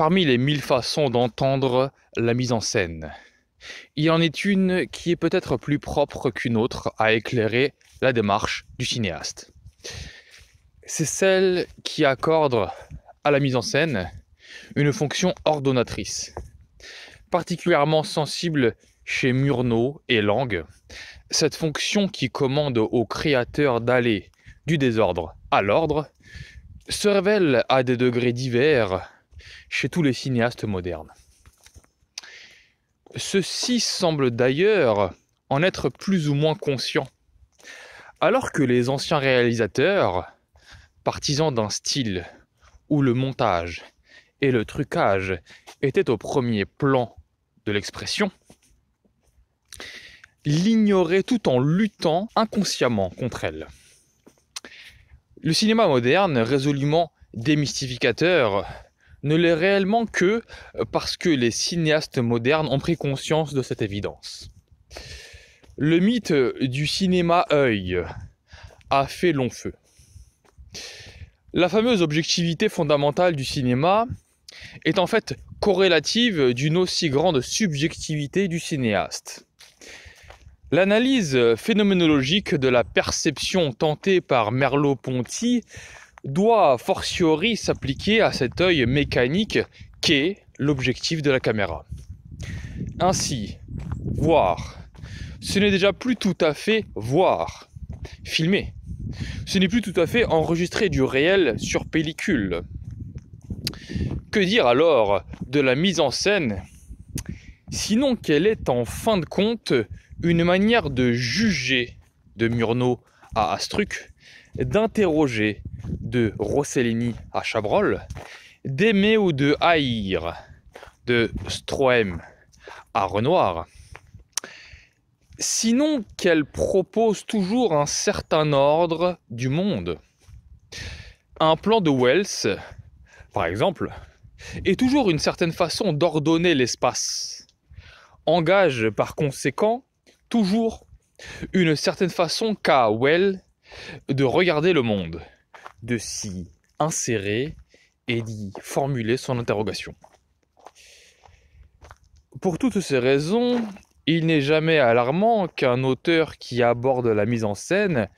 Parmi les mille façons d'entendre la mise en scène, il y en est une qui est peut-être plus propre qu'une autre à éclairer la démarche du cinéaste. C'est celle qui accorde à la mise en scène une fonction ordonnatrice, particulièrement sensible chez Murnau et Lang, cette fonction qui commande au créateur d'aller du désordre à l'ordre se révèle à des degrés divers chez tous les cinéastes modernes. Ceux-ci semblent d'ailleurs en être plus ou moins conscients, alors que les anciens réalisateurs, partisans d'un style où le montage et le trucage étaient au premier plan de l'expression, l'ignoraient tout en luttant inconsciemment contre elle. Le cinéma moderne, résolument démystificateur ne l'est réellement que euh, parce que les cinéastes modernes ont pris conscience de cette évidence. Le mythe du cinéma œil a fait long feu. La fameuse objectivité fondamentale du cinéma est en fait corrélative d'une aussi grande subjectivité du cinéaste. L'analyse phénoménologique de la perception tentée par Merleau-Ponty doit fortiori s'appliquer à cet œil mécanique qu'est l'objectif de la caméra. Ainsi, voir, ce n'est déjà plus tout à fait voir, filmer. Ce n'est plus tout à fait enregistrer du réel sur pellicule. Que dire alors de la mise en scène Sinon qu'elle est en fin de compte une manière de juger de Murnau à Astruc, d'interroger de Rossellini à Chabrol, ou de Haïr, de Stroem à Renoir. Sinon qu'elle propose toujours un certain ordre du monde. Un plan de Wells, par exemple, est toujours une certaine façon d'ordonner l'espace. Engage par conséquent toujours une certaine façon qu'a Wells de regarder le monde de s'y insérer et d'y formuler son interrogation. Pour toutes ces raisons, il n'est jamais alarmant qu'un auteur qui aborde la mise en scène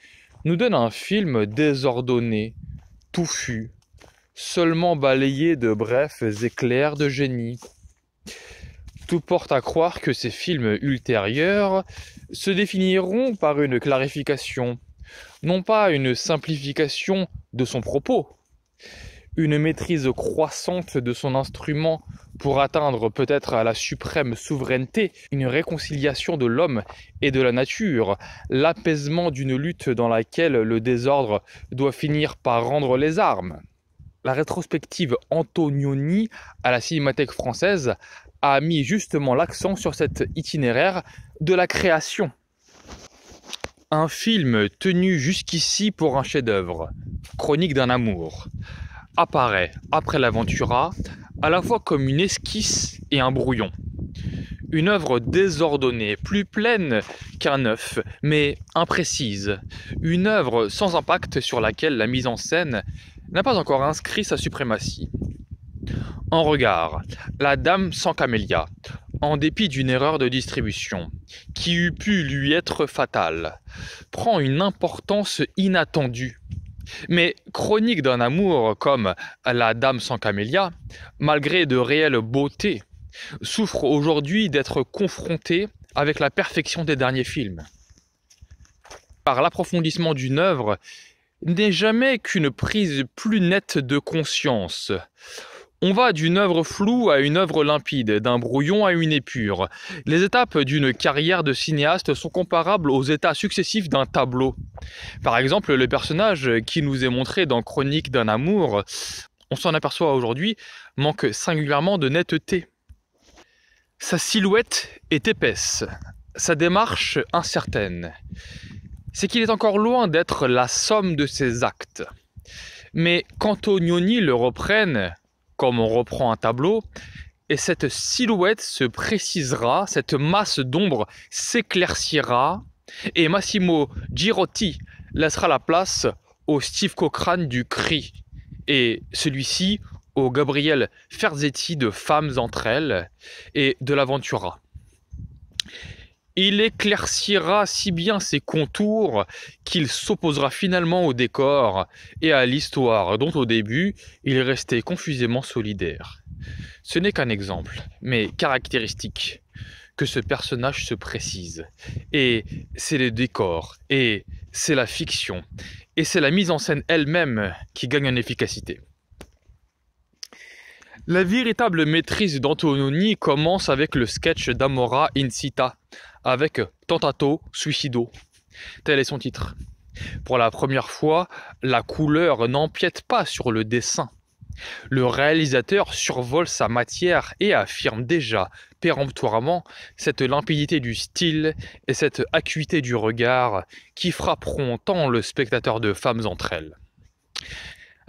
nous donne un film désordonné, touffu, seulement balayé de brefs éclairs de génie. Tout porte à croire que ces films ultérieurs se définiront par une clarification, non pas une simplification de son propos, une maîtrise croissante de son instrument pour atteindre peut-être à la suprême souveraineté, une réconciliation de l'homme et de la nature, l'apaisement d'une lutte dans laquelle le désordre doit finir par rendre les armes. La rétrospective Antonioni à la Cinémathèque française a mis justement l'accent sur cet itinéraire de la création. Un film tenu jusqu'ici pour un chef-d'œuvre Chronique d'un amour apparaît après l'Aventura à la fois comme une esquisse et un brouillon. Une œuvre désordonnée, plus pleine qu'un œuf, mais imprécise. Une œuvre sans impact sur laquelle la mise en scène n'a pas encore inscrit sa suprématie. En regard, La Dame sans camélia, en dépit d'une erreur de distribution, qui eût pu lui être fatale, prend une importance inattendue mais chronique d'un amour comme La Dame sans camélia, malgré de réelles beautés, souffre aujourd'hui d'être confrontée avec la perfection des derniers films. Par l'approfondissement d'une œuvre, n'est jamais qu'une prise plus nette de conscience on va d'une œuvre floue à une œuvre limpide, d'un brouillon à une épure. Les étapes d'une carrière de cinéaste sont comparables aux états successifs d'un tableau. Par exemple, le personnage qui nous est montré dans Chronique d'un amour, on s'en aperçoit aujourd'hui, manque singulièrement de netteté. Sa silhouette est épaisse, sa démarche incertaine. C'est qu'il est encore loin d'être la somme de ses actes. Mais quand Ognoni le reprenne, comme on reprend un tableau, et cette silhouette se précisera, cette masse d'ombre s'éclaircira, et Massimo Girotti laissera la place au Steve Cochrane du CRI, et celui-ci au Gabriel Ferzetti de Femmes entre elles et de l'Aventura. Il éclaircira si bien ses contours qu'il s'opposera finalement au décor et à l'histoire dont au début il restait confusément solidaire. Ce n'est qu'un exemple, mais caractéristique, que ce personnage se précise. Et c'est le décor, et c'est la fiction, et c'est la mise en scène elle-même qui gagne en efficacité. La véritable maîtrise d'Antononi commence avec le sketch d'Amora Incita, avec Tentato Suicido. Tel est son titre. Pour la première fois, la couleur n'empiète pas sur le dessin. Le réalisateur survole sa matière et affirme déjà péremptoirement cette limpidité du style et cette acuité du regard qui frapperont tant le spectateur de femmes entre elles.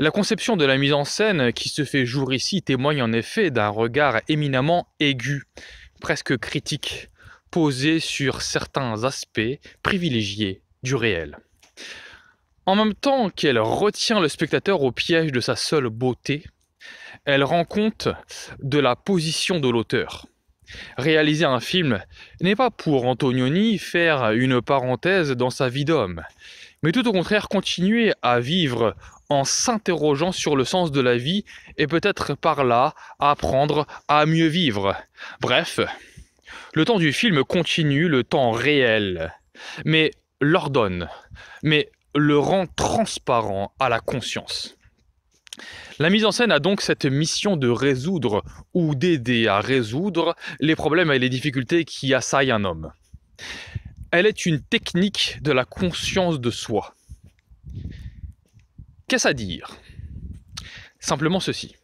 La conception de la mise en scène qui se fait jour ici témoigne en effet d'un regard éminemment aigu, presque critique, posé sur certains aspects privilégiés du réel. En même temps qu'elle retient le spectateur au piège de sa seule beauté, elle rend compte de la position de l'auteur. Réaliser un film n'est pas pour Antonioni faire une parenthèse dans sa vie d'homme, mais tout au contraire continuer à vivre en s'interrogeant sur le sens de la vie et peut-être par là apprendre à mieux vivre. Bref, le temps du film continue le temps réel, mais l'ordonne, mais le rend transparent à la conscience. La mise en scène a donc cette mission de résoudre ou d'aider à résoudre les problèmes et les difficultés qui assaillent un homme. Elle est une technique de la conscience de soi. Qu'est-ce à dire Simplement ceci.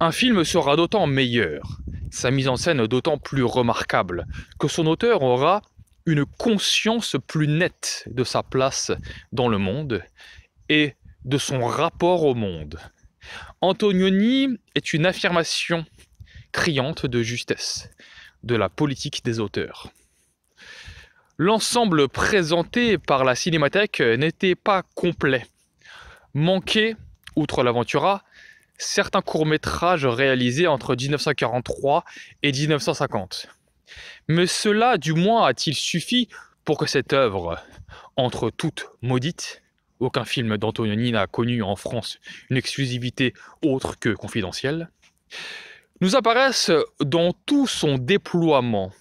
Un film sera d'autant meilleur, sa mise en scène d'autant plus remarquable, que son auteur aura une conscience plus nette de sa place dans le monde et de son rapport au monde. Antonioni est une affirmation criante de justesse de la politique des auteurs. L'ensemble présenté par la Cinémathèque n'était pas complet Manquait, outre l'Aventura, certains courts-métrages réalisés entre 1943 et 1950. Mais cela, du moins, a-t-il suffi pour que cette œuvre, entre toutes maudites, aucun film d'Antonioni n'a connu en France une exclusivité autre que confidentielle, nous apparaissent dans tout son déploiement